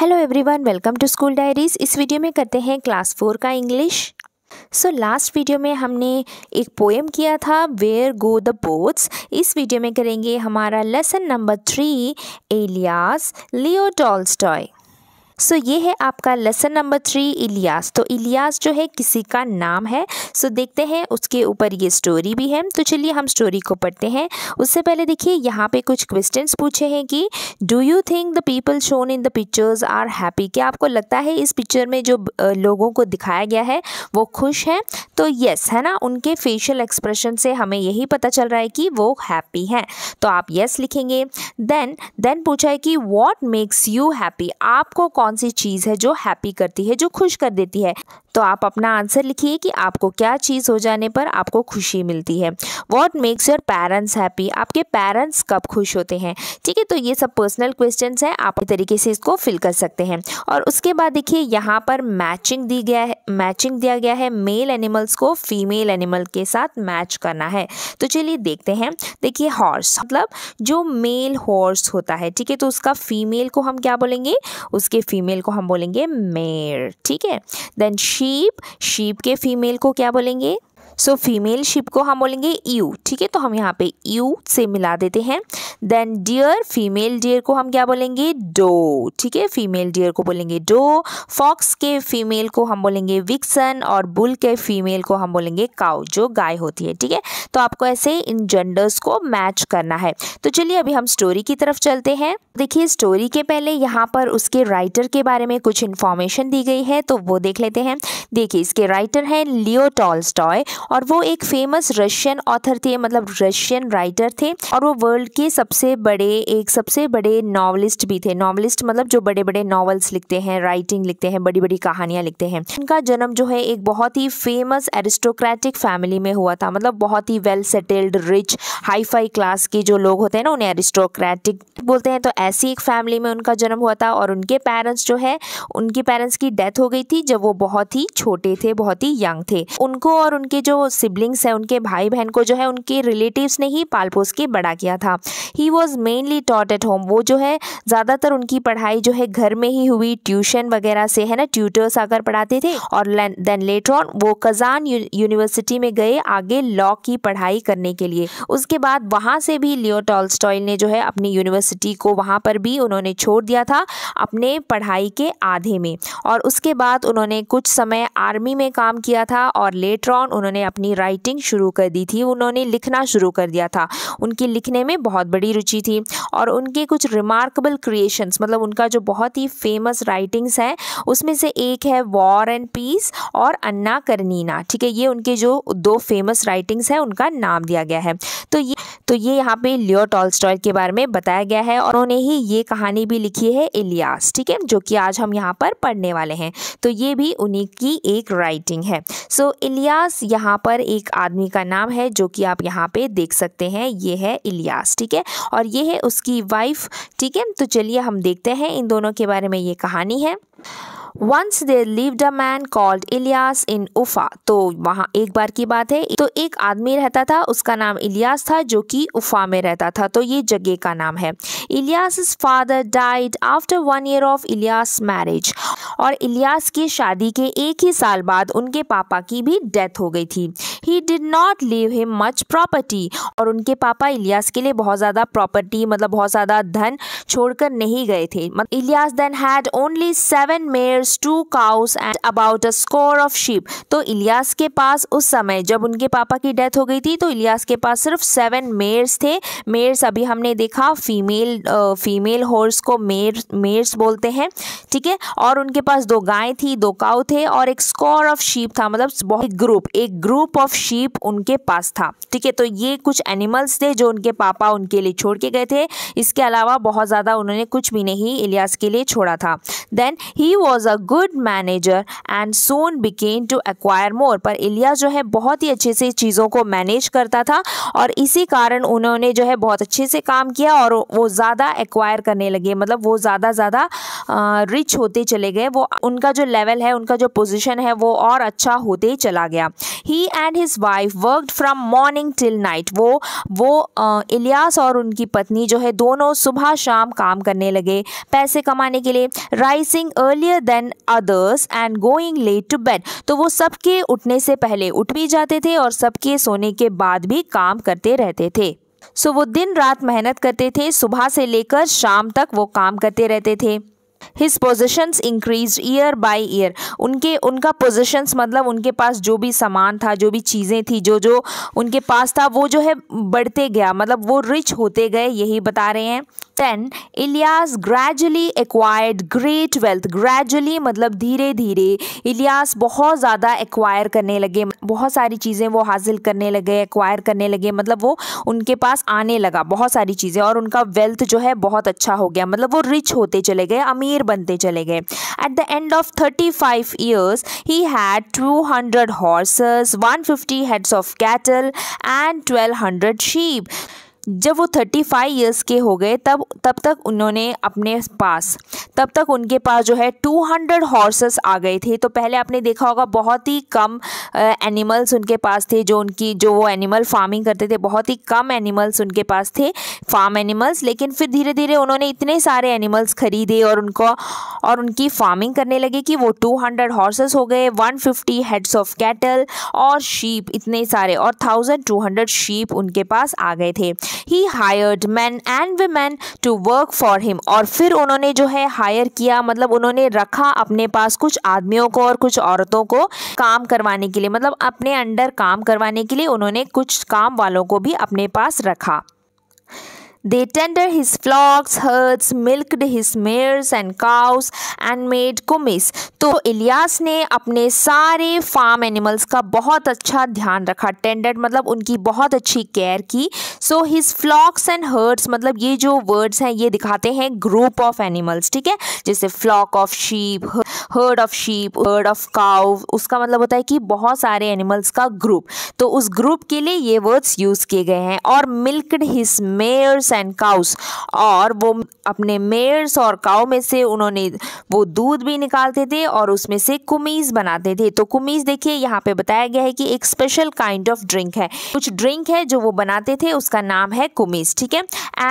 Hello everyone welcome to school diaries इस video में करते हैं क्लास फोर का इंग्लिश सो लास्ट वीडियो में हमने एक पोएम किया था वेयर गो द बोट्स इस वीडियो में करेंगे हमारा lesson number three Ilyas Leo Tolstoy so so, ये है आपका लेसन नंबर थ्री इलियास तो इलियास जो है किसी का नाम है सो so, देखते हैं उसके ऊपर ये स्टोरी भी है तो चलिए हम स्टोरी को पढ़ते हैं उससे पहले देखिए यहाँ पे कुछ क्वेश्चन पूछे हैं कि do you think the people shown in the pictures are happy क्या आपको लगता है इस पिक्चर में जो लोगों को दिखाया गया है वो खुश हैं तो येस है ना उनके फेशियल एक्सप्रेशन से हमें यही पता चल रहा है कि वो हैप्पी हैं तो आप येस लिखेंगे देन देन पूछा है कि वॉट मेक्स यू हैप्पी आपको कौन कौन सी चीज़ है जो हैप्पी करती है जो खुश कर देती है तो आप अपना आंसर लिखिए कि आपको क्या चीज़ हो जाने पर आपको खुशी मिलती है what makes your parents happy आपके पेरेंट्स कब खुश होते हैं ठीक है तो ये सब पर्सनल क्वेश्चन हैं आप तरीके से इसको फिल कर सकते हैं और उसके बाद देखिए यहाँ पर मैचिंग दी गया है मैचिंग दिया गया है मेल एनिमल्स को फीमेल एनिमल के साथ मैच करना है तो चलिए देखते हैं देखिए हॉर्स मतलब जो मेल हॉर्स होता है ठीक है तो उसका फीमेल को हम क्या बोलेंगे उसके फीमेल को हम बोलेंगे मेर ठीक है देन शी शीप शीप के फीमेल को क्या बोलेंगे सो फीमेल शिप को हम बोलेंगे यू ठीक है तो हम यहाँ पे यू से मिला देते हैं देन डियर फीमेल डियर को हम क्या बोलेंगे डो ठीक है फीमेल डियर को बोलेंगे डो फॉक्स के फीमेल को हम बोलेंगे विक्सन और बुल के फीमेल को हम बोलेंगे काउ जो गाय होती है ठीक है तो आपको ऐसे इन जेंडर्स को मैच करना है तो चलिए अभी हम स्टोरी की तरफ चलते हैं देखिए स्टोरी के पहले यहाँ पर उसके राइटर के बारे में कुछ इन्फॉर्मेशन दी गई है तो वो देख लेते हैं देखिए इसके राइटर हैं लियो टॉल्स्टॉय और वो एक फेमस रशियन ऑथर थे मतलब रशियन राइटर थे और वो वर्ल्ड के सबसे बड़े एक सबसे बड़े नॉवलिस्ट भी थे नॉवलिस्ट मतलब जो बड़े बड़े नॉवल्स लिखते हैं राइटिंग लिखते हैं बड़ी बड़ी कहानियां लिखते हैं उनका जन्म जो है एक बहुत ही फेमस एरिस्टोक्रेटिक फैमिली में हुआ था मतलब बहुत ही well settled rich hifi class के जो लोग होते हैं ना उन्हें एरिस्टोक्रेटिक बोलते हैं तो ऐसी एक फैमिली में उनका जन्म हुआ था और उनके पेरेंट्स जो है उनके पेरेंट्स की डेथ हो गई थी जब वो बहुत ही छोटे थे बहुत ही यंग थे उनको और उनके जो सिबलिंग्स हैं उनके भाई बहन को जो है उनके रिलेटिव्स ने ही पाल पोस के बड़ा किया था he was mainly taught at home वो जो है ज़्यादातर उनकी पढ़ाई जो है घर में ही हुई ट्यूशन वगैरह से है ना ट्यूटर्स आकर पढ़ाते थे और देन लेटर ऑन वो कजान यूनिवर्सिटी में गए आगे लॉ की पढ़ाई करने के लिए उसके बाद वहाँ से भी लियो टॉल ने जो है अपनी यूनिवर्सिटी को वहाँ पर भी उन्होंने छोड़ दिया था अपने पढ़ाई के आधे में और उसके बाद उन्होंने कुछ समय आर्मी में काम किया था और लेटर ऑन उन्होंने उन्होंने अपनी राइटिंग शुरू कर दी थी उन्होंने लिखना शुरू कर दिया था उनकी लिखने में बहुत बड़ी रुचि थी और उनके कुछ रिमार्केबल क्रिएशंस मतलब उनका जो बहुत ही फेमस राइटिंग्स हैं उसमें से एक है वॉर एंड पीस और अन्ना करनीना ठीक है ये उनके जो दो फेमस राइटिंग्स हैं उनका नाम दिया गया है तो ये तो ये यहाँ पे लियो टॉल के बारे में बताया गया है और उन्होंने ही ये कहानी भी लिखी है इलियास ठीक है जो कि आज हम यहाँ पर पढ़ने वाले हैं तो ये भी उन्हीं की एक राइटिंग है सो so, इलियास यहाँ यहाँ पर एक आदमी का नाम है जो कि आप यहाँ पे देख सकते हैं ये है इलियास ठीक है और ये है उसकी वाइफ ठीक है तो चलिए हम देखते हैं इन दोनों के बारे में ये कहानी है once there live the man called Ilyas in Ufa तो वहाँ एक बार की बात है तो एक आदमी रहता था उसका नाम इलियास था जो कि उफा में रहता था तो ये जगह का नाम है Ilyas father died after one year of Ilyas marriage और इलियास की शादी के एक ही साल बाद उनके पापा की भी डेथ हो गई थी he did not live him much property और उनके पापा इलियास के लिए बहुत ज़्यादा प्रॉपर्टी मतलब बहुत ज़्यादा धन छोड़कर नहीं गए थे Ilyas then had only seven mare others two cows and about a score of sheep. तो इलियास के पास उस समय जब उनके पापा की डेथ हो गई थी तो इलियास के पास सिर्फ सेवन मेयर्स थे मेयर्स अभी हमने देखा फीमेल फीमेल हॉर्स को मेयर मेयर्स बोलते हैं ठीक है और उनके पास दो गाय थी दो काउ थे और एक स्कोर ऑफ शीप था मतलब बहुत ग्रुप एक ग्रुप ऑफ शीप उनके पास था ठीक है तो ये कुछ एनिमल्स थे जो उनके पापा उनके लिए छोड़ के गए थे इसके अलावा बहुत ज़्यादा उन्होंने कुछ भी नहीं इलियास के लिए छोड़ा था then he was a good manager and soon began to acquire more पर इलिया जो है बहुत ही अच्छे से चीज़ों को मैनेज करता था और इसी कारण उन्होंने जो है बहुत अच्छे से काम किया और वो ज़्यादा एक्वायर करने लगे मतलब वो ज़्यादा ज़्यादा रिच होते चले गए वो उनका जो लेवल है उनका जो पोजिशन है वो और अच्छा होते चला गया he and his wife worked from morning till night वो वो इलियास और उनकी पत्नी जो है दोनों सुबह शाम काम करने लगे पैसे कमाने के लिए rising earlier then then others and going late to bed तो वो सबके उठने से पहले उठ भी जाते थे और सबके सोने के बाद भी काम करते रहते थे सो so, वो दिन रात मेहनत करते थे सुबह से लेकर शाम तक वो काम करते रहते थे his positions increase year by year उनके उनका पोजिशंस मतलब उनके पास जो भी सामान था जो भी चीज़ें थी जो जो उनके पास था वो जो है बढ़ते गया मतलब वो रिच होते गए यही बता रहे हैं then Ilyas gradually acquired great wealth gradually मतलब धीरे धीरे इलियास बहुत ज़्यादा एक्वायर करने लगे बहुत सारी चीज़ें वो हासिल करने लगे एक्वायर करने लगे मतलब वो उनके पास आने लगा बहुत सारी चीज़ें और उनका वेल्थ जो है बहुत अच्छा हो गया मतलब वो रिच होते चले गए अमीर बनते चले गए at the end of thirty five years he had two hundred horses one fifty heads of cattle and twelve hundred sheep जब वो थर्टी फाइव ईयर्स के हो गए तब तब तक उन्होंने अपने पास तब तक उनके पास जो है टू हंड्रेड हॉर्सेस आ गए थे तो पहले आपने देखा होगा बहुत ही कम एनिमल्स उनके पास थे जो उनकी जो वो एनिमल फार्मिंग करते थे बहुत ही कम एनिमल्स उनके पास थे फार्म एनिमल्स लेकिन फिर धीरे धीरे उन्होंने इतने सारे एनिमल्स खरीदे और उनको और उनकी फार्मिंग करने लगे कि वो टू हंड्रेड हॉर्सेस हो गए one fifty heads of cattle और शीप इतने सारे और थाउजेंड टू हंड्रेड शीप उनके पास आ गए थे he hired man and women to work for him और फिर उन्होंने जो है हायर किया मतलब उन्होंने रखा अपने पास कुछ आदमियों को और कुछ औरतों को काम करवाने के लिए मतलब अपने अंडर काम करवाने के लिए उन्होंने कुछ काम वालों को भी अपने पास रखा They tended his flocks, herds, milked his mares and cows and made kumis. तो इलियास ने अपने सारे फार्म एनिमल्स का बहुत अच्छा ध्यान रखा टेंडेड मतलब उनकी बहुत अच्छी केयर की so his flocks and herds मतलब ये जो वर्ड्स हैं ये दिखाते हैं ग्रुप ऑफ एनिमल्स ठीक है जैसे flock of sheep herd of sheep herd of cow उसका मतलब होता है कि बहुत सारे एनिमल्स का ग्रुप तो उस ग्रुप के लिए ये वर्ड्स यूज़ किए गए हैं और milked his mares goats and cows और वो अपने मेयर्स और काउ में से उन्होंने वो दूध भी निकालते थे और उसमें से कुमीज़ बनाते थे तो कुमीज़ देखिए यहाँ पे बताया गया है कि एक स्पेशल काइंड ऑफ ड्रिंक है कुछ ड्रिंक है जो वो बनाते थे उसका नाम है कुमीज़ ठीक है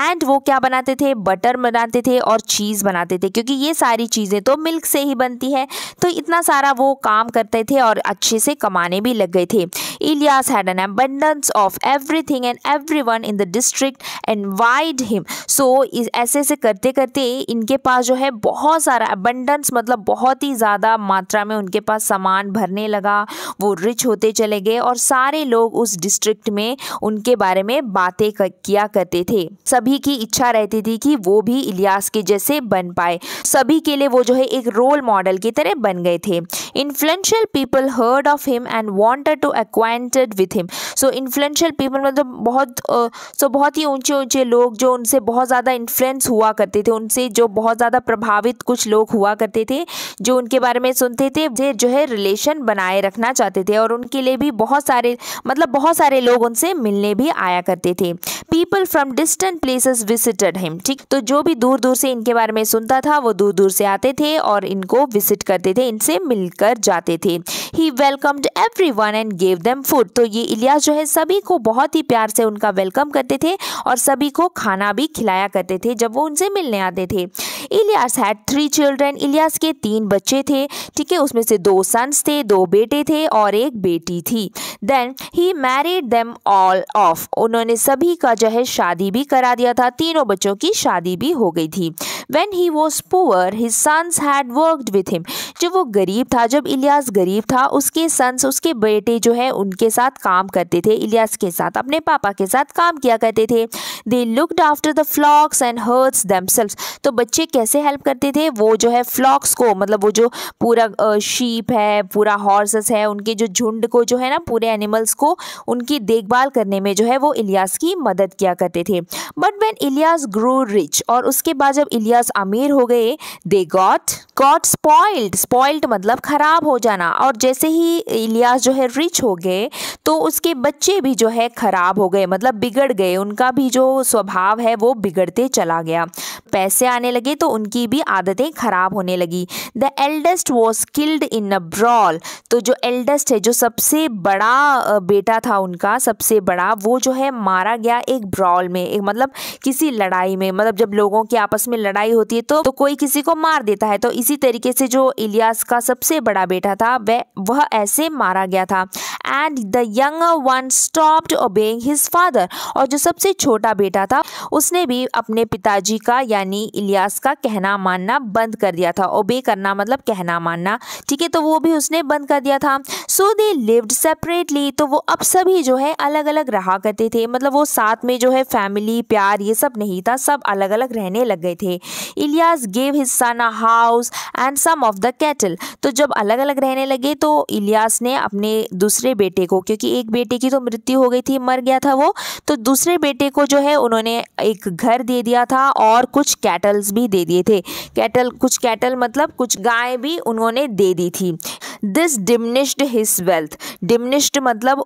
एंड वो क्या बनाते थे बटर बनाते थे और चीज़ बनाते थे क्योंकि ये सारी चीज़ें तो मिल्क से ही बनती है तो इतना सारा वो काम करते थे और अच्छे से कमाने भी लग गए थे Elias had an abundance of everything and everyone in the district envied him. So ऐसे ऐसे करते करते इनके पास जो है बहुत सारा abundance मतलब बहुत ही ज़्यादा मात्रा में उनके पास सामान भरने लगा वो रिच होते चले गए और सारे लोग उस डिस्ट्रिक्ट में उनके बारे में बातें किया करते थे सभी की इच्छा रहती थी कि वो भी इलियास के जैसे बन पाए सभी के लिए वो जो है एक रोल मॉडल की तरह बन गए थे influential people heard of him and wanted to acquire acquainted with him so influential people मतलब बहुत सो uh, so बहुत ही ऊंचे ऊंचे लोग जो उनसे बहुत ज़्यादा इन्फ्लुएंस हुआ करते थे उनसे जो बहुत ज़्यादा प्रभावित कुछ लोग हुआ करते थे जो उनके बारे में सुनते थे जो है रिलेशन बनाए रखना चाहते थे और उनके लिए भी बहुत सारे मतलब बहुत सारे लोग उनसे मिलने भी आया करते थे people from distant places visited him ठीक तो जो भी दूर दूर से इनके बारे में सुनता था वो दूर दूर से आते थे और इनको विजिट करते थे इनसे मिलकर जाते थे he welcomed everyone and gave them food तो ये इलियास जो है सभी को बहुत ही प्यार से उनका वेलकम करते थे और सभी को खाना भी खिलाया करते थे जब वो उनसे मिलने आते थे Ilyas had three children Ilyas के तीन बच्चे थे ठीक है उसमें से दो सन्स थे दो बेटे थे और एक बेटी थी then he married them all of उन्होंने सभी का जो है शादी भी करा दिया था तीनों बच्चों की शादी भी हो गई थी when he was poor his sons had worked with him जब वो गरीब था जब इलियास गरीब था उसके सन्स उसके बेटे जो है उनके साथ काम करते थे इलियास के साथ अपने पापा के साथ काम किया करते थे they looked after the flocks and herds themselves तो बच्चे कैसे हेल्प करते थे वो जो है फ्लॉक्स को मतलब वो जो पूरा शीप है पूरा हॉर्सेस है उनके जो झुंड को जो है ना पूरे एनिमल्स को उनकी देखभाल करने में जो है वो इलियास की मदद किया करते थे but when Ilyas grew rich और उसके बाद जब इलियास अमीर हो गए they got got spoiled spoiled मतलब ख़राब हो जाना और जैसे ही इलियास जो है रिच हो गए तो उसके बच्चे भी जो है ख़राब हो गए मतलब बिगड़ गए उनका भी जो स्वभाव है वो बिगड़ते चला गया पैसे आने लगे तो उनकी भी आदतें खराब होने लगी the eldest was killed in a brawl तो जो एल्डेस्ट है जो सबसे बड़ा बेटा था उनका सबसे बड़ा वो जो है मारा गया एक ब्रॉल में एक मतलब किसी लड़ाई में मतलब जब लोगों की आपस में लड़ाई होती है तो, तो कोई किसी को मार देता है तो इसी तरीके से जो इलियास का सबसे बड़ा बेटा था वह वह ऐसे मारा गया था and the young one stopped obeying his father और जो सबसे छोटा बेटा था उसने भी अपने पिताजी का यानी इलियास का उसका कहना मानना बंद कर दिया था ओबे करना मतलब कहना मानना ठीक है तो वो भी उसने बंद कर दिया था सो दे लिव्ड सेपरेटली तो वो अब सभी जो है अलग अलग रहा करते थे मतलब वो साथ में जो है फैमिली प्यार ये सब नहीं था सब अलग अलग रहने लग गए थे Ilyas gave his son a house and some of the cattle तो जब अलग अलग रहने लगे तो इलियास ने अपने दूसरे बेटे को क्योंकि एक बेटे की तो मृत्यु हो गई थी मर गया था वो तो दूसरे बेटे को जो है उन्होंने एक घर दे दिया था और कुछ कैटल्स भी दे दे दिए थे कैटल कुछ कैटल मतलब कुछ गाय भी उन्होंने दे दी थी this diminished his wealth diminished मतलब आ,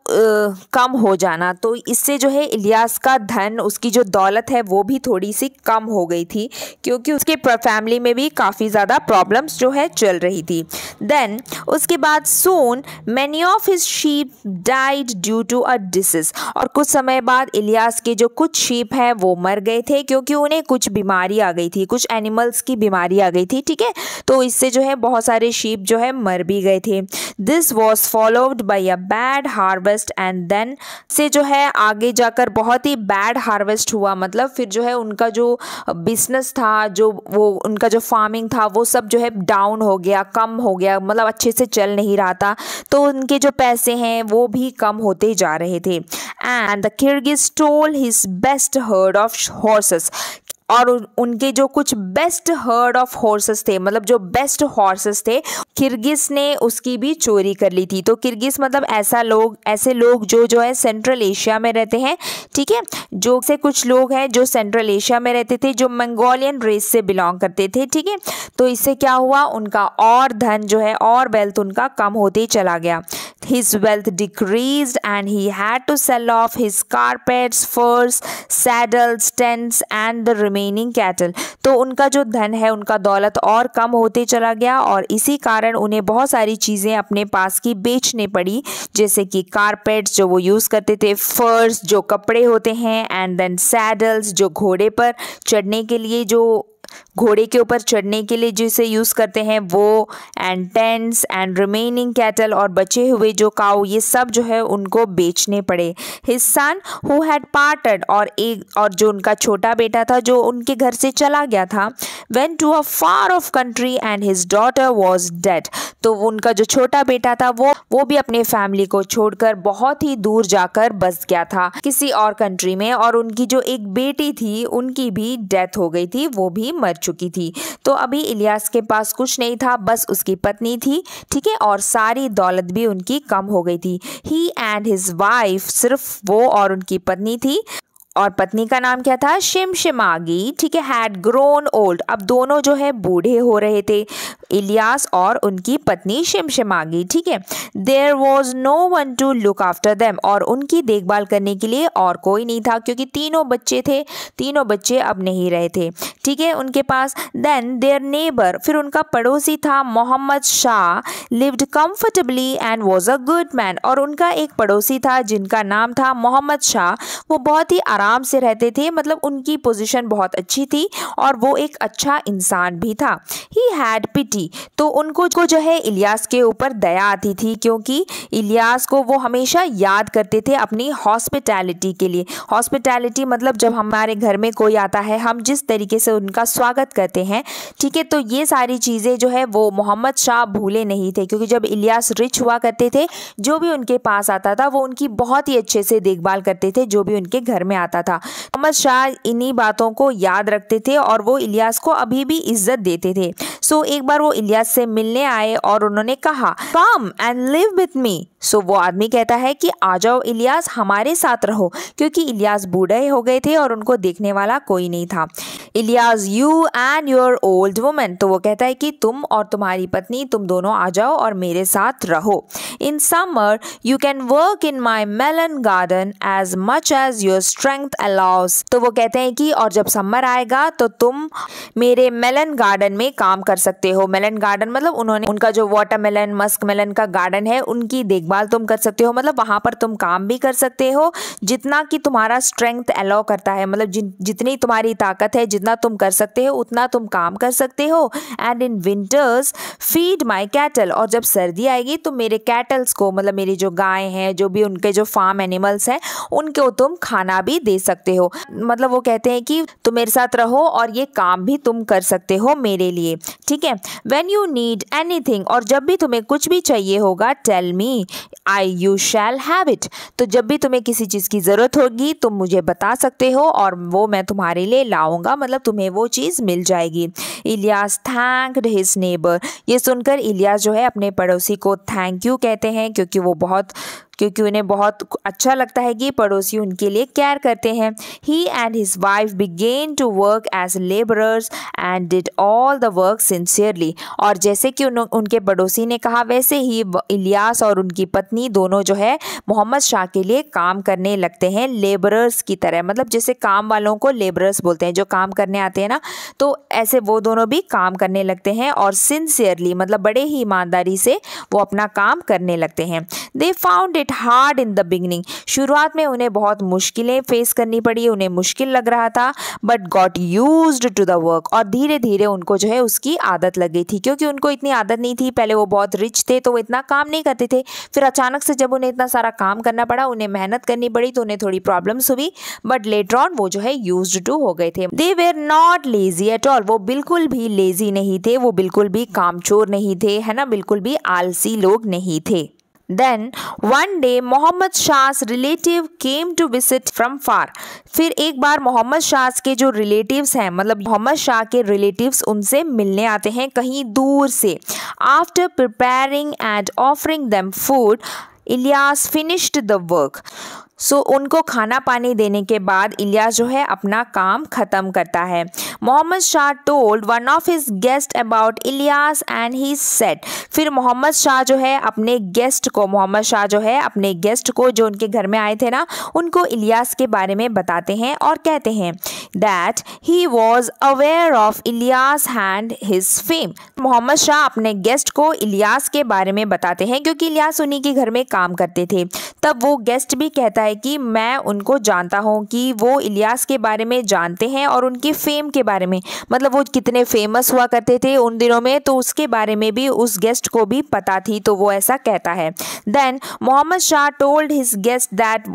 कम हो जाना तो इससे जो है इलियास का धन उसकी जो दौलत है वो भी थोड़ी सी कम हो गई थी क्योंकि उसके फैमिली में भी काफ़ी ज़्यादा प्रॉब्लम्स जो है चल रही थी देन उसके बाद soon many of his sheep died due to a disease और कुछ समय बाद इलियास के जो कुछ शीप हैं वो मर गए थे क्योंकि उन्हें कुछ बीमारी आ गई थी कुछ एनिमल्स की बीमारी आ गई थी ठीक है तो इससे जो है बहुत सारे शीप जो है मर भी गए थे this was followed by a bad harvest and then से जो है आगे जाकर बहुत ही बैड हार्वेस्ट हुआ मतलब फिर जो है उनका जो बिजनेस था जो वो उनका जो फार्मिंग था वो सब जो है डाउन हो गया कम हो गया मतलब अच्छे से चल नहीं रहा था तो उनके जो पैसे हैं वो भी कम होते जा रहे थे and the Kirghiz stole his best herd of horses और उनके जो कुछ बेस्ट हर्ड ऑफ हॉर्सेस थे मतलब जो बेस्ट हॉर्सेस थे किर्गिस ने उसकी भी चोरी कर ली थी तो किर्गिस मतलब ऐसा लोग ऐसे लोग जो जो है सेंट्रल एशिया में रहते हैं ठीक है जो से कुछ लोग हैं जो सेंट्रल एशिया में रहते थे जो मंगोलियन रेस से बिलोंग करते थे ठीक है तो इससे क्या हुआ उनका और धन जो है और वेल्थ उनका कम होते चला गया his wealth decreased and he had to sell off his carpets furs saddles tents and the remaining cattle तो उनका जो धन है उनका दौलत और कम होते चला गया और इसी कारण उन्हें बहुत सारी चीज़ें अपने पास की बेचने पड़ी जैसे कि कारपेट्स जो वो यूज़ करते थे फर्स जो कपड़े होते हैं एंड देन सैडल्स जो घोड़े पर चढ़ने के लिए जो घोड़े के ऊपर चढ़ने के लिए जिसे यूज़ करते हैं वो and tents and remaining cattle और बचे हुए जो काउ ये सब जो है उनको बेचने पड़े his son who had parted और एक और जो उनका छोटा बेटा था जो उनके घर से चला गया था went to a far off country and his daughter was dead तो उनका जो छोटा बेटा था वो वो भी अपने फैमिली को छोड़कर बहुत ही दूर जाकर बस गया था किसी और कंट्री में और उनकी जो एक बेटी थी उनकी भी डेथ हो गई थी वो भी मर चुकी थी तो अभी इलियास के पास कुछ नहीं था बस उसकी पत्नी थी ठीक है और सारी दौलत भी उनकी कम हो गई थी ही एंड हिज वाइफ सिर्फ वो और उनकी पत्नी थी और पत्नी का नाम क्या था शिमशिमागी ठीक है हैड ग्रोन ओल्ड अब दोनों जो है बूढ़े हो रहे थे इलियास और उनकी पत्नी शिमशिमागी ठीक है there was no one to look after them और उनकी देखभाल करने के लिए और कोई नहीं था क्योंकि तीनों बच्चे थे तीनों बच्चे अब नहीं रहे थे ठीक है उनके पास देन देयर नेबर फिर उनका पड़ोसी था Mohammed Shah lived comfortably and was a good man और उनका एक पड़ोसी था जिनका नाम था मोहम्मद शाह वो बहुत ही आराम आराम से रहते थे मतलब उनकी पोजीशन बहुत अच्छी थी और वो एक अच्छा इंसान भी था ही हैड पिटी तो उनको को जो है इलियास के ऊपर दया आती थी क्योंकि इलियास को वो हमेशा याद करते थे अपनी हॉस्पिटैलिटी के लिए हॉस्पिटैलिटी मतलब जब हमारे घर में कोई आता है हम जिस तरीके से उनका स्वागत करते हैं ठीक है तो ये सारी चीज़ें जो है वो मोहम्मद शाह भूले नहीं थे क्योंकि जब इलियास रिच हुआ करते थे जो भी उनके पास आता था वो उनकी बहुत ही अच्छे से देखभाल करते थे जो भी उनके घर में आता आता था मोहम्मद शाह इन्हीं बातों को याद रखते थे और वो इलियास को अभी भी इज्जत देते थे सो so, एक बार वो इलियास से मिलने आए और उन्होंने कहा come and live with me so वो आदमी कहता है कि आ जाओ इलियास हमारे साथ रहो क्योंकि इलियास बूढ़े हो गए थे और उनको देखने वाला कोई नहीं था Ilyas you and your old woman तो वो कहता है कि तुम और तुम्हारी पत्नी तुम दोनों आ जाओ और मेरे साथ रहो in summer you can work in my melon garden as much as your strength allows तो वो कहते हैं कि और जब समर आएगा तो तुम मेरे मेलन गार्डन में काम कर सकते हो मेलन गार्डन मतलब उन्होंने उनका जो वाटर मेलन मस्क मेलन का गार्डन है उनकी देखभाल तुम कर सकते हो मतलब वहां पर तुम काम भी कर सकते हो जितना कि तुम्हारा स्ट्रेंथ अलाउ करता है मतलब जितनी तुम्हारी ताकत है जितना जितना तुम कर सकते हो उतना तुम काम कर सकते हो and in winters feed my cattle और जब सर्दी आएगी तो मेरे कैटल्स को मतलब मेरी जो गाय हैं जो भी उनके जो फार्म एनिमल्स हैं उनको तुम खाना भी दे सकते हो मतलब वो कहते हैं कि तुम मेरे साथ रहो और ये काम भी तुम कर सकते हो मेरे लिए ठीक है when you need anything और जब भी तुम्हें कुछ भी चाहिए होगा tell me I you shall have it तो जब भी तुम्हें किसी चीज़ की ज़रूरत होगी तुम मुझे बता सकते हो और वो मैं तुम्हारे लिए लाऊंगा मतलब मतलब तुम्हें वो चीज़ मिल जाएगी इलियास थैंक हिज नेबर ये सुनकर इलियास जो है अपने पड़ोसी को थैंक यू कहते हैं क्योंकि वो बहुत क्योंकि उन्हें बहुत अच्छा लगता है कि पड़ोसी उनके लिए केयर करते हैं he and his wife began to work as labourers and did all the work sincerely और जैसे कि उन, उनके पड़ोसी ने कहा वैसे ही इलियास और उनकी पत्नी दोनों जो है मोहम्मद शाह के लिए काम करने लगते हैं लेबरर्स की तरह मतलब जैसे काम वालों को लेबरर्स बोलते हैं जो काम करने आते हैं ना तो ऐसे वो दोनों भी काम करने लगते हैं और सिंसियरली मतलब बड़े ही ईमानदारी से वो अपना काम करने लगते हैं they found it hard in the beginning शुरुआत में उन्हें बहुत मुश्किलें फेस करनी पड़ी उन्हें मुश्किल लग रहा था but got used to the work और धीरे धीरे उनको जो है उसकी आदत लग गई थी क्योंकि उनको इतनी आदत नहीं थी पहले वो बहुत रिच थे तो वो इतना काम नहीं करते थे फिर अचानक से जब उन्हें इतना सारा काम करना पड़ा उन्हें मेहनत करनी पड़ी तो उन्हें थोड़ी प्रॉब्लम्स हुई बट लेटर ऑन वो जो है यूज टू हो गए थे they were not lazy at all वो बिल्कुल भी लेजी नहीं थे वो बिल्कुल भी कामचोर नहीं थे है ना बिल्कुल भी आलसी लोग नहीं थे then one day Mohammed Shah relative came to visit from far फिर एक बार मोहम्मद शाह के जो रिलेटिव्स हैं मतलब मोहम्मद शाह के रिलेटिव्स उनसे मिलने आते हैं कहीं दूर से after preparing and offering them food Ilyas finished the work so so, उनको खाना पानी देने के बाद इलियास जो है अपना काम ख़त्म करता है Mohammed Shah told one of his guest about Ilyas and he said फिर मोहम्मद शाह जो है अपने गेस्ट को मोहम्मद शाह जो है अपने गेस्ट को जो उनके घर में आए थे ना उनको इलियास के बारे में बताते हैं और कहते हैं that he was aware of Ilyas and his fame Mohammed Shah अपने गेस्ट को इलियास के बारे में बताते हैं क्योंकि इलियास उन्हीं के घर में काम करते थे तब वो गेस्ट भी कहता है कि मैं उनको जानता हूँ कि वो इलियास के बारे में जानते हैं और उनके फेम के बारे में मतलब वो कितने फेमस हुआ करते थे उन दिनों में तो उसके बारे में भी उस गेस्ट को भी पता थी तो वो ऐसा कहता है then Mohammed Shah told his guest that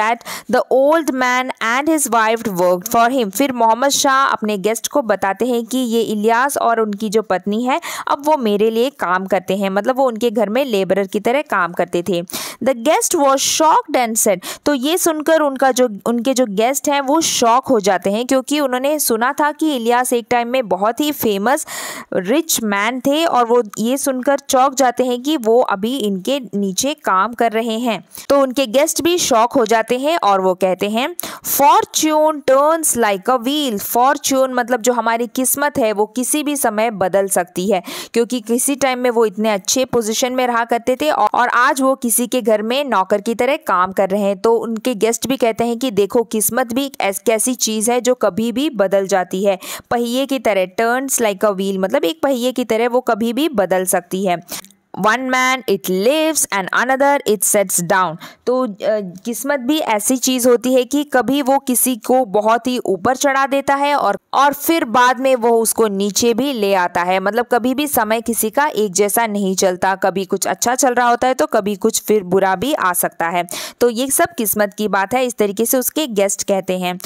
that the old man and his wife work for him फिर मोहम्मद शाह अपने गेस्ट को बताते हैं कि ये इलियास और उनकी जो पत्नी है अब वो मेरे लिए काम करते हैं मतलब वो उनके घर में लेबर की तरह काम करते थे the guest was shocked and said तो ये सुनकर उनका जो उनके जो गेस्ट हैं वो शॉक हो जाते हैं क्योंकि उन्होंने सुना था कि इलियास एक टाइम में बहुत ही फेमस रिच मैन थे और वो ये सुनकर चौंक जाते हैं कि वो अभी इनके नीचे काम कर रहे हैं तो उनके गेस्ट भी शॉक हो जाते हैं और वो कहते हैं fortune turns like a wheel fortune मतलब जो हमारी किस्मत है वो किसी भी समय बदल सकती है क्योंकि किसी टाइम में वो इतने अच्छे पोजिशन में रहा करते थे और आज वो किसी के घर में नौकर की तरह काम कर रहे हैं हैं तो उनके गेस्ट भी कहते हैं कि देखो किस्मत भी एक कैसी चीज़ है जो कभी भी बदल जाती है पहिए की तरह टर्न्स लाइक अ व्हील मतलब एक पहिए की तरह वो कभी भी बदल सकती है one man it lifts and another it sets down तो किस्मत भी ऐसी चीज़ होती है कि कभी वो किसी को बहुत ही ऊपर चढ़ा देता है और और फिर बाद में वो उसको नीचे भी ले आता है मतलब कभी भी समय किसी का एक जैसा नहीं चलता कभी कुछ अच्छा चल रहा होता है तो कभी कुछ फिर बुरा भी आ सकता है तो ये सब किस्मत की बात है इस तरीके से उसके गेस्ट कहते हैं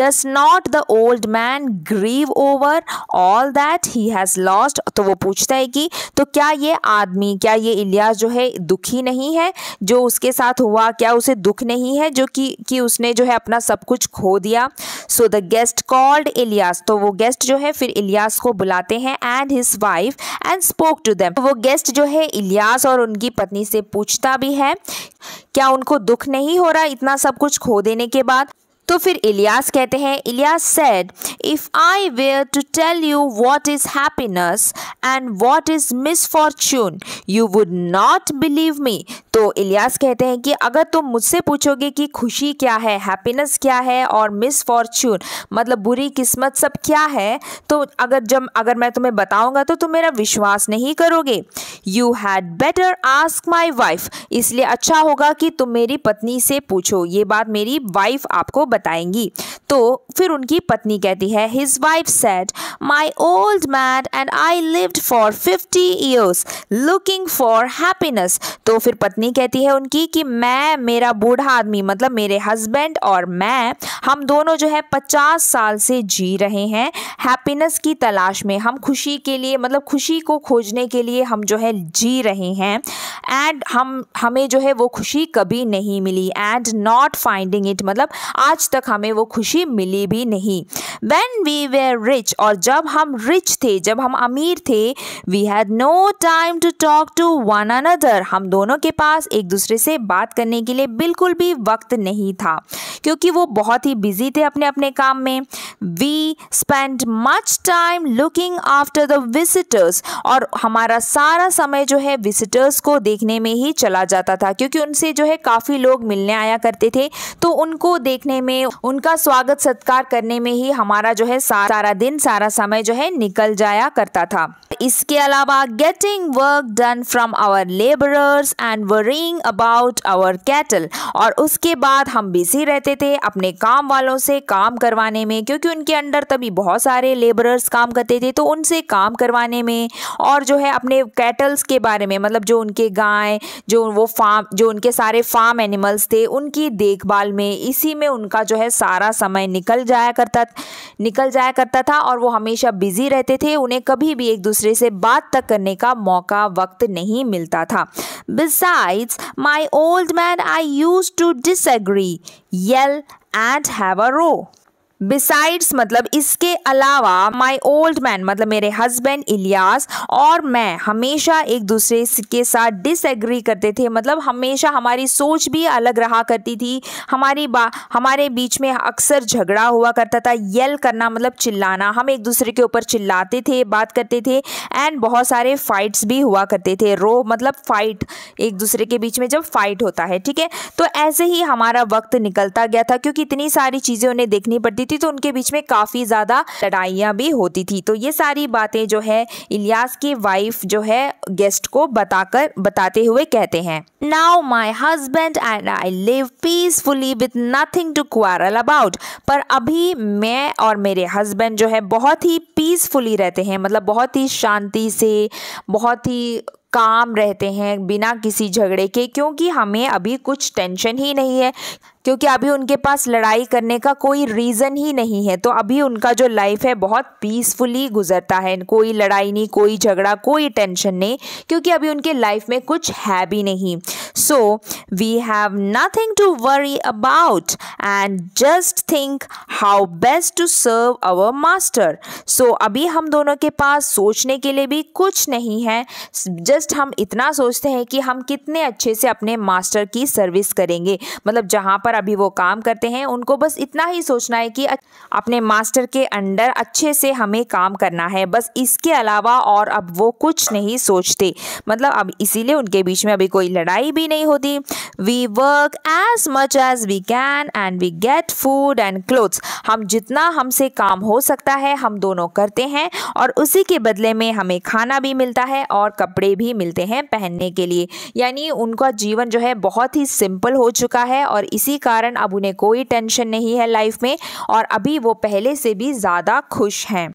does not the old man grieve over all that he has lost तो वो पूछता है कि तो क्या ये आदमी क्या ये इलियास जो है दुखी नहीं है जो उसके साथ हुआ क्या उसे दुख नहीं है जो कि कि उसने जो है अपना सब कुछ खो दिया so the guest called Ilyas तो वो गेस्ट जो है फिर इलियास को बुलाते हैं and his wife and spoke to them वो गेस्ट जो है इलियास और उनकी पत्नी से पूछता भी है क्या उनको दुख नहीं हो रहा इतना सब कुछ खो देने के बाद तो फिर इलियास कहते हैं Ilyas said if I were to tell you what is happiness and what is misfortune you would not believe me तो इलियास कहते हैं कि अगर तुम मुझसे पूछोगे कि खुशी क्या है हैप्पीनेस क्या है और मिसफॉर्चून मतलब बुरी किस्मत सब क्या है तो अगर जब अगर मैं तुम्हें बताऊंगा तो तुम मेरा विश्वास नहीं करोगे you had better ask my wife इसलिए अच्छा होगा कि तुम मेरी पत्नी से पूछो ये बात मेरी वाइफ आपको बता बताएंगी तो फिर उनकी पत्नी कहती है his wife said my old man and I live for fifty years looking for happiness तो फिर पत्नी कहती है उनकी कि मैं मेरा बूढ़ा आदमी मतलब मेरे हस्बैंड और मैं हम दोनों जो है पचास साल से जी रहे हैं हैप्पीनेस की तलाश में हम खुशी के लिए मतलब खुशी को खोजने के लिए हम जो है जी रहे हैं एंड हम हमें जो है वो खुशी कभी नहीं मिली एंड नॉट फाइंडिंग इट मतलब आज आज तक हमें वो खुशी मिली भी नहीं वेन वी वेर रिच और जब हम रिच थे जब हम अमीर थे we had no time to talk to one another हम दोनों के पास एक दूसरे से बात करने के लिए बिल्कुल भी वक्त नहीं था क्योंकि वो बहुत ही बिजी थे अपने अपने काम में we spend much time looking after the visitors और हमारा सारा समय जो है विजिटर्स को देखने में ही चला जाता था क्योंकि उनसे जो है काफ़ी लोग मिलने आया करते थे तो उनको देखने में में उनका स्वागत सत्कार करने में ही हमारा जो है सारा दिन सारा समय जो है निकल जाया करता था इसके अलावा getting work done from our labourers and worrying about our cattle और उसके बाद हम बिजी रहते थे अपने काम वालों से काम करवाने में क्योंकि उनके अंडर तभी बहुत सारे लेबरर्स काम करते थे तो उनसे काम करवाने में और जो है अपने कैटल्स के बारे में मतलब जो उनके गाय जो वो फार्म जो उनके सारे फार्म एनिमल्स थे उनकी देखभाल में इसी में उनका उनका जो है सारा समय निकल जाया करता निकल जाया करता था और वो हमेशा बिजी रहते थे उन्हें कभी भी एक दूसरे से बात तक करने का मौका वक्त नहीं मिलता था besides my old man I used to disagree yell and have a row besides मतलब इसके अलावा माई ओल्ड मैन मतलब मेरे हस्बैंड इलियास और मैं हमेशा एक दूसरे के साथ डिसएग्री करते थे मतलब हमेशा हमारी सोच भी अलग रहा करती थी हमारी बा हमारे बीच में अक्सर झगड़ा हुआ करता था येल करना मतलब चिल्लाना हम एक दूसरे के ऊपर चिल्लाते थे बात करते थे एंड बहुत सारे फाइट्स भी हुआ करते थे रो मतलब फाइट एक दूसरे के बीच में जब फाइट होता है ठीक है तो ऐसे ही हमारा वक्त निकलता गया था क्योंकि इतनी सारी चीज़ें उन्हें देखनी पड़ती थी तो उनके बीच में काफ़ी ज़्यादा लड़ाइयां भी होती थी तो ये सारी बातें जो है इलियास की वाइफ जो है गेस्ट को बताकर बताते हुए कहते हैं now my husband and I live peacefully with nothing to quarrel about पर अभी मैं और मेरे हस्बैंड जो है बहुत ही पीसफुली रहते हैं मतलब बहुत ही शांति से बहुत ही काम रहते हैं बिना किसी झगड़े के क्योंकि हमें अभी कुछ टेंशन ही नहीं है क्योंकि अभी उनके पास लड़ाई करने का कोई रीज़न ही नहीं है तो अभी उनका जो लाइफ है बहुत पीसफुली गुजरता है कोई लड़ाई नहीं कोई झगड़ा कोई टेंशन नहीं क्योंकि अभी उनके लाइफ में कुछ है भी नहीं so we have nothing to worry about and just think how best to serve our master so अभी हम दोनों के पास सोचने के लिए भी कुछ नहीं है जस्ट हम इतना सोचते हैं कि हम कितने अच्छे से अपने मास्टर की सर्विस करेंगे मतलब जहाँ पर पर अभी वो काम करते हैं उनको बस इतना ही सोचना है कि अपने मास्टर के अंडर अच्छे से हमें काम करना है बस इसके अलावा और अब वो कुछ नहीं सोचते मतलब अब इसीलिए उनके बीच में अभी कोई लड़ाई भी नहीं होती we work as much as we can and we get food and clothes हम जितना हमसे काम हो सकता है हम दोनों करते हैं और उसी के बदले में हमें खाना भी मिलता है और कपड़े भी मिलते हैं पहनने के लिए यानी उनका जीवन जो है बहुत ही सिंपल हो चुका है और इसी कारण अब उन्हें कोई टेंशन नहीं है लाइफ में और अभी वो पहले से भी ज़्यादा खुश हैं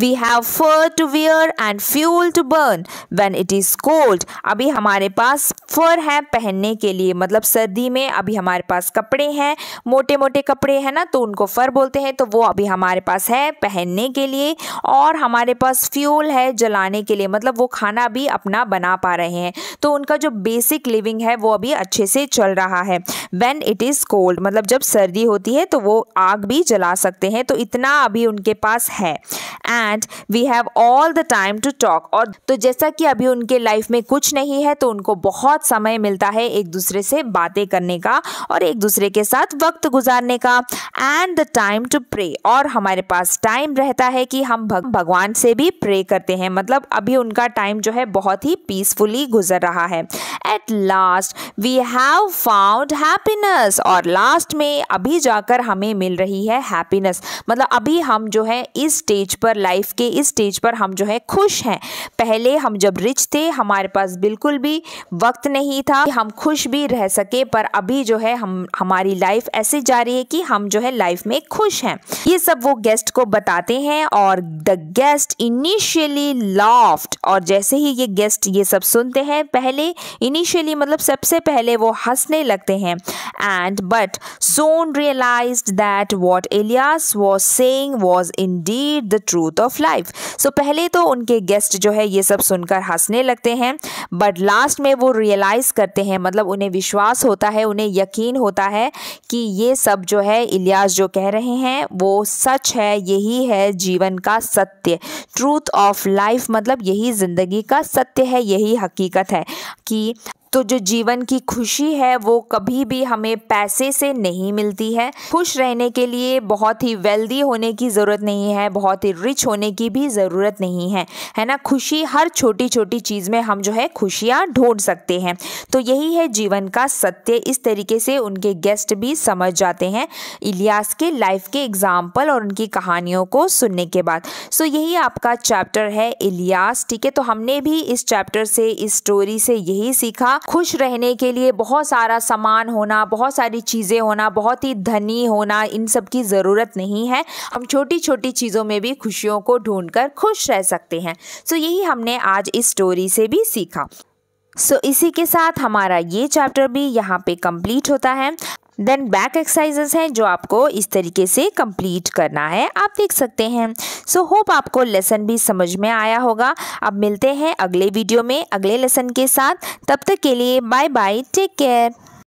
we have fur to wear and fuel to burn when it is cold अभी हमारे पास फर है पहनने के लिए मतलब सर्दी में अभी हमारे पास कपड़े हैं मोटे मोटे कपड़े हैं ना तो उनको फर बोलते हैं तो वो अभी हमारे पास है पहनने के लिए और हमारे पास फ्यूल है जलाने के लिए मतलब वो खाना भी अपना बना पा रहे हैं तो उनका जो बेसिक लिविंग है वो अभी अच्छे से चल रहा है when it is is cold मतलब जब सर्दी होती है तो वो आग भी जला सकते हैं तो इतना अभी उनके पास है and we have all the time to talk और तो जैसा कि अभी उनके लाइफ में कुछ नहीं है तो उनको बहुत समय मिलता है एक दूसरे से बातें करने का और एक दूसरे के साथ वक्त गुजारने का and the time to pray और हमारे पास टाइम रहता है कि हम भगवान से भी प्रे करते हैं मतलब अभी उनका टाइम जो है बहुत ही पीसफुली गुजर रहा है at last we have found happiness और लास्ट में अभी जाकर हमें मिल रही है हैप्पीनेस मतलब अभी हम जो है इस स्टेज पर लाइफ के इस स्टेज पर हम जो है खुश हैं पहले हम जब रिच थे हमारे पास बिल्कुल भी वक्त नहीं था हम खुश भी रह सके पर अभी जो है हम हमारी लाइफ ऐसे जा रही है कि हम जो है लाइफ में खुश हैं ये सब वो गेस्ट को बताते हैं और द गेस्ट इनिशियली लाफ्ट और जैसे ही ये गेस्ट ये सब सुनते हैं पहले इनिशियली मतलब सबसे पहले वो हंसने लगते हैं and but soon realise that what Elias was saying was indeed the truth of life so पहले तो उनके गेस्ट जो है ये सब सुनकर हंसने लगते हैं बट लास्ट में वो रियलाइज़ करते हैं मतलब उन्हें विश्वास होता है उन्हें यकीन होता है कि ये सब जो है इलियास जो कह रहे हैं वो सच है यही है जीवन का सत्य ट्रूथ ऑफ लाइफ मतलब यही ज़िंदगी का सत्य है यही हकीकत है कि तो जो जीवन की खुशी है वो कभी भी हमें पैसे से नहीं मिलती है खुश रहने के लिए बहुत ही वेल्दी होने की ज़रूरत नहीं है बहुत ही रिच होने की भी ज़रूरत नहीं है है ना खुशी हर छोटी छोटी चीज़ में हम जो है खुशियाँ ढूंढ सकते हैं तो यही है जीवन का सत्य इस तरीके से उनके गेस्ट भी समझ जाते हैं इलियास के लाइफ के एग्जाम्पल और उनकी कहानियों को सुनने के बाद सो यही आपका चैप्टर है इलियास ठीक है तो हमने भी इस चैप्टर से इस स्टोरी से यही सीखा खुश रहने के लिए बहुत सारा सामान होना बहुत सारी चीज़ें होना बहुत ही धनी होना इन सब की ज़रूरत नहीं है हम छोटी छोटी चीज़ों में भी खुशियों को ढूंढ कर खुश रह सकते हैं सो so, यही हमने आज इस स्टोरी से भी सीखा सो so, इसी के साथ हमारा ये चैप्टर भी यहाँ पे कंप्लीट होता है देन बैक एक्सरसाइजेस हैं जो आपको इस तरीके से कंप्लीट करना है आप देख सकते हैं सो so, होप आपको लेसन भी समझ में आया होगा अब मिलते हैं अगले वीडियो में अगले लेसन के साथ तब तक के लिए बाय बाय टेक केयर